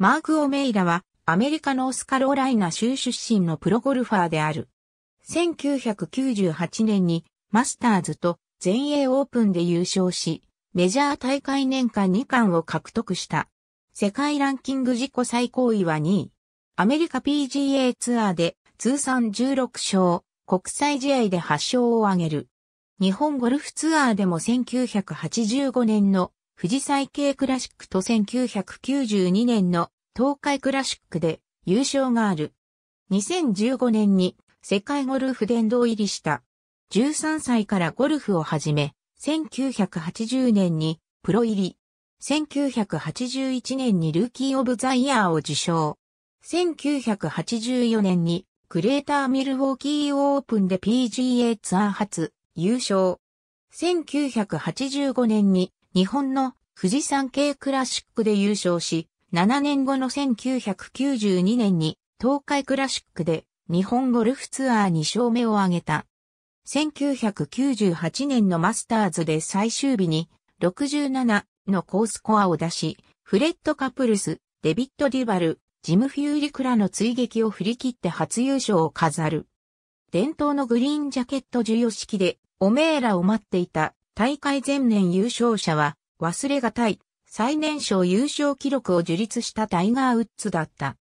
マーク・オメイラはアメリカのオスカロライナ州出身のプロゴルファーである。1998年にマスターズと全英オープンで優勝し、メジャー大会年間2冠を獲得した。世界ランキング自己最高位は2位。アメリカ PGA ツアーで通算16勝、国際試合で8勝を挙げる。日本ゴルフツアーでも1985年の富士災系クラシックと1992年の東海クラシックで優勝がある。2015年に世界ゴルフ殿堂入りした。13歳からゴルフを始め、1980年にプロ入り。1981年にルーキー・オブ・ザ・イヤーを受賞。1984年にクレーター・ミルウォーキー・オープンで PGA ツアー初優勝。1985年に日本の富士山系クラシックで優勝し、7年後の1992年に東海クラシックで日本ゴルフツアー2勝目を挙げた。1998年のマスターズで最終日に67のコースコアを出し、フレッド・カプルス、デビッド・デュバル、ジム・フューリクラの追撃を振り切って初優勝を飾る。伝統のグリーンジャケット授与式で、おめえらを待っていた大会前年優勝者は忘れがたい最年少優勝記録を樹立したタイガー・ウッズだった。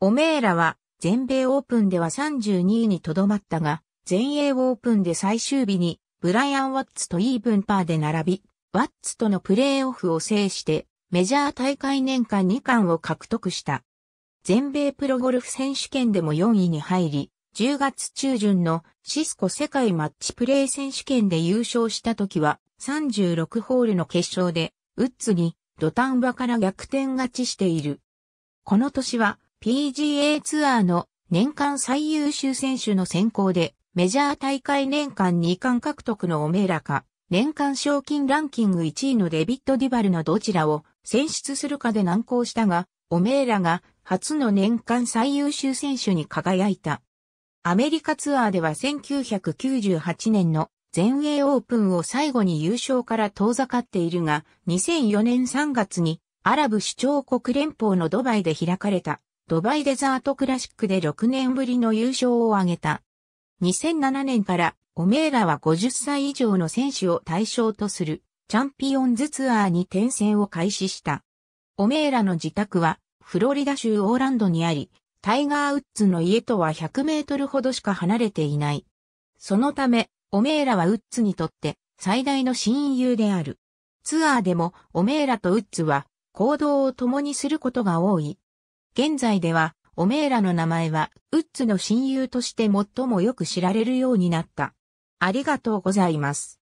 オメーラは全米オープンでは32位にとどまったが、全英オープンで最終日にブライアン・ワッツとイーブンパーで並び、ワッツとのプレーオフを制してメジャー大会年間2冠を獲得した。全米プロゴルフ選手権でも4位に入り、10月中旬のシスコ世界マッチプレー選手権で優勝した時は36ホールの決勝でウッズに土壇場から逆転勝ちしている。この年は PGA ツアーの年間最優秀選手の選考でメジャー大会年間2冠獲得のオメラか年間賞金ランキング1位のデビッド・ディバルのどちらを選出するかで難航したが、オメーラが初の年間最優秀選手に輝いた。アメリカツアーでは1998年の全英オープンを最後に優勝から遠ざかっているが、2004年3月にアラブ首長国連邦のドバイで開かれたドバイデザートクラシックで6年ぶりの優勝を挙げた。2007年からオメーラは50歳以上の選手を対象とするチャンピオンズツアーに転戦を開始した。オメーラの自宅はフロリダ州オーランドにあり、タイガー・ウッズの家とは100メートルほどしか離れていない。そのため、オメーラはウッズにとって最大の親友である。ツアーでもオメーラとウッズは行動を共にすることが多い。現在では、オメーラの名前は、ウッズの親友として最もよく知られるようになった。ありがとうございます。